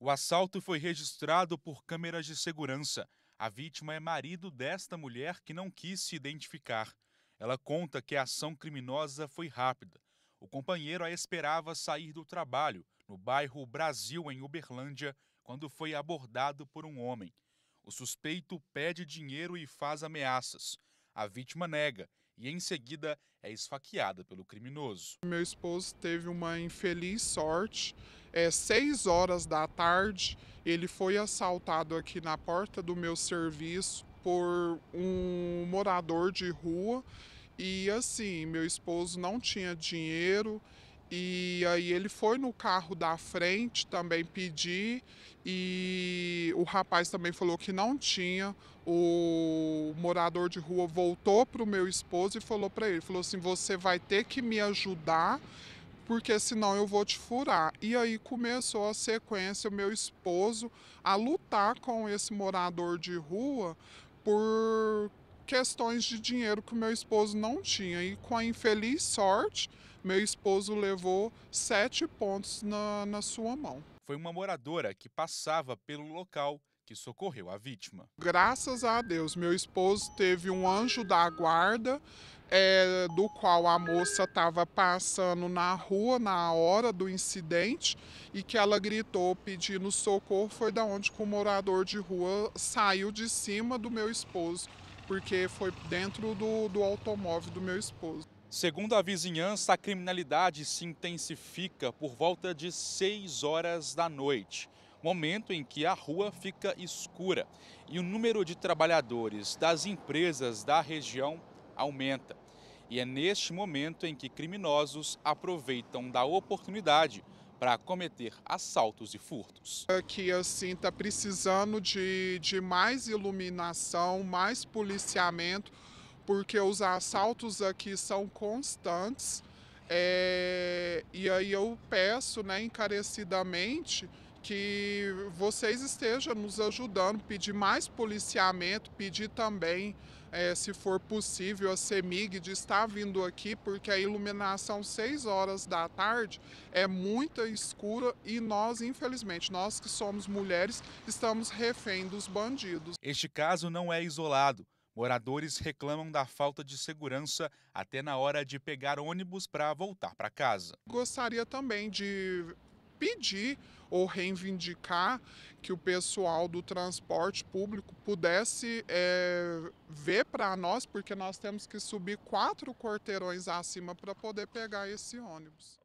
O assalto foi registrado por câmeras de segurança. A vítima é marido desta mulher que não quis se identificar. Ela conta que a ação criminosa foi rápida. O companheiro a esperava sair do trabalho, no bairro Brasil, em Uberlândia, quando foi abordado por um homem. O suspeito pede dinheiro e faz ameaças. A vítima nega e, em seguida, é esfaqueada pelo criminoso. Meu esposo teve uma infeliz sorte é, 6 horas da tarde, ele foi assaltado aqui na porta do meu serviço por um morador de rua. E assim, meu esposo não tinha dinheiro. E aí ele foi no carro da frente também pedir e o rapaz também falou que não tinha. O morador de rua voltou para o meu esposo e falou para ele, falou assim, você vai ter que me ajudar porque senão eu vou te furar. E aí começou a sequência, o meu esposo a lutar com esse morador de rua por questões de dinheiro que o meu esposo não tinha. E com a infeliz sorte, meu esposo levou sete pontos na, na sua mão. Foi uma moradora que passava pelo local que socorreu a vítima. Graças a Deus, meu esposo teve um anjo da guarda, é, do qual a moça estava passando na rua na hora do incidente e que ela gritou pedindo socorro. Foi da onde que o morador de rua saiu de cima do meu esposo, porque foi dentro do, do automóvel do meu esposo. Segundo a vizinhança, a criminalidade se intensifica por volta de 6 horas da noite momento em que a rua fica escura e o número de trabalhadores das empresas da região aumenta. E é neste momento em que criminosos aproveitam da oportunidade para cometer assaltos e furtos. Aqui é assim está precisando de, de mais iluminação, mais policiamento, porque os assaltos aqui são constantes. É, e aí eu peço, né, encarecidamente, que vocês estejam nos ajudando, pedir mais policiamento, pedir também, é, se for possível, a CEMIG de estar vindo aqui, porque a iluminação 6 horas da tarde é muito escura e nós, infelizmente, nós que somos mulheres, estamos refém dos bandidos. Este caso não é isolado. Moradores reclamam da falta de segurança até na hora de pegar ônibus para voltar para casa. Gostaria também de pedir ou reivindicar que o pessoal do transporte público pudesse é, ver para nós, porque nós temos que subir quatro quarteirões acima para poder pegar esse ônibus.